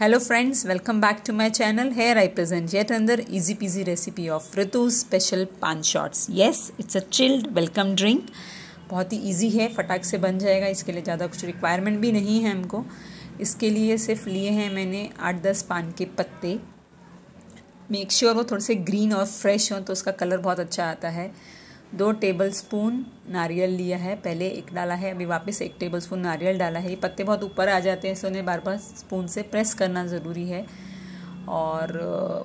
hello friends welcome back to my channel here I present yet another easy peasy recipe of Ritu special paan shots yes it's a chilled welcome drink बहुत ही easy है फटाक से बन जाएगा इसके लिए ज़्यादा कुछ रिक्वायरमेंट भी नहीं है हमको इसके लिए सिर्फ लिए हैं मैंने आठ दस पान के पत्ते मेक श्योर sure वो थोड़े से ग्रीन और फ्रेश हों तो उसका कलर बहुत अच्छा आता है दो टेबलस्पून नारियल लिया है पहले एक डाला है अभी वापस एक टेबलस्पून नारियल डाला है ये पत्ते बहुत ऊपर आ जाते हैं इसलिए बार बार स्पून से प्रेस करना ज़रूरी है और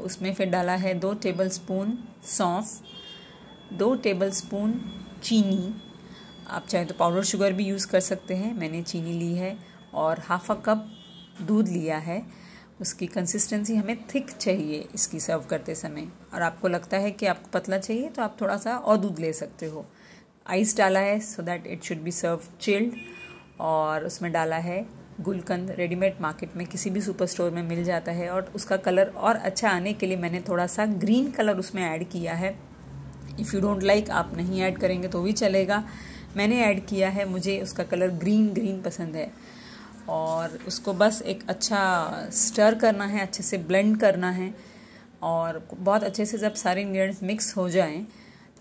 उसमें फिर डाला है दो टेबलस्पून सौंफ दो टेबलस्पून चीनी आप चाहे तो पाउडर शुगर भी यूज़ कर सकते हैं मैंने चीनी ली है और हाफ अ कप दूध लिया है उसकी कंसिस्टेंसी हमें थिक चाहिए इसकी सर्व करते समय और आपको लगता है कि आपको पतला चाहिए तो आप थोड़ा सा और दूध ले सकते हो आइस डाला है so that it should be serve chilled और उसमें डाला है गुलकंद रेडीमेड मार्केट में किसी भी सुपर स्टोर में मिल जाता है और उसका कलर और अच्छा आने के लिए मैंने थोड़ा सा ग्रीन कलर उसमें ऐड किया है इफ़ यू डोंट लाइक आप नहीं ऐड करेंगे तो भी चलेगा मैंने ऐड किया है मुझे उसका कलर ग्रीन ग्रीन पसंद है और उसको बस एक अच्छा स्टर करना है अच्छे से ब्लेंड करना है और बहुत अच्छे से जब सारे इंग्रेडिएंट्स मिक्स हो जाएं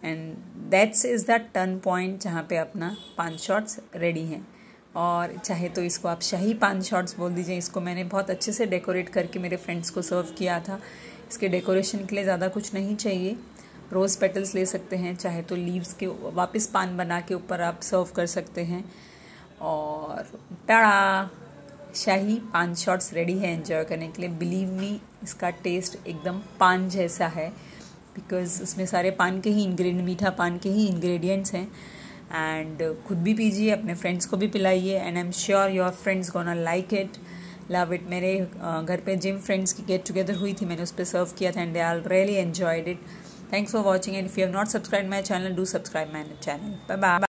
and that's is that turn point जहाँ पे अपना पान शॉट्स रेडी हैं और चाहे तो इसको आप शाही पान शॉट्स बोल दीजिए इसको मैंने बहुत अच्छे से डेकोरेट करके मेरे फ्रेंड्स को सर्व किया था इसके डेकोरेशन के लिए ज़्यादा कुछ नहीं चाहिए रोज़ पेटल्स ले सकते हैं चाहे तो लीव्स के वापस पान बना के ऊपर आप सर्व कर सकते हैं और टड़ा शाही पान शॉट्स रेडी है एंजॉय करने के लिए बिलीव मी इसका टेस्ट एकदम पान जैसा है बिकॉज उसमें सारे पान के ही इंग्रेडिएंट मीठा पान के ही इंग्रेडिएंट्स हैं एंड खुद भी पीजिए अपने फ्रेंड्स को भी पिलाइए and I am sure your friends gonna like it love it मेरे घर पे जिम फ्रेंड्स की गेट टुगेदर हुई थी मैंने उस पर सर्व किया था and they all really enjoyed it thanks for watching and if you have not subscribe my channel do subscribe my channel bye bye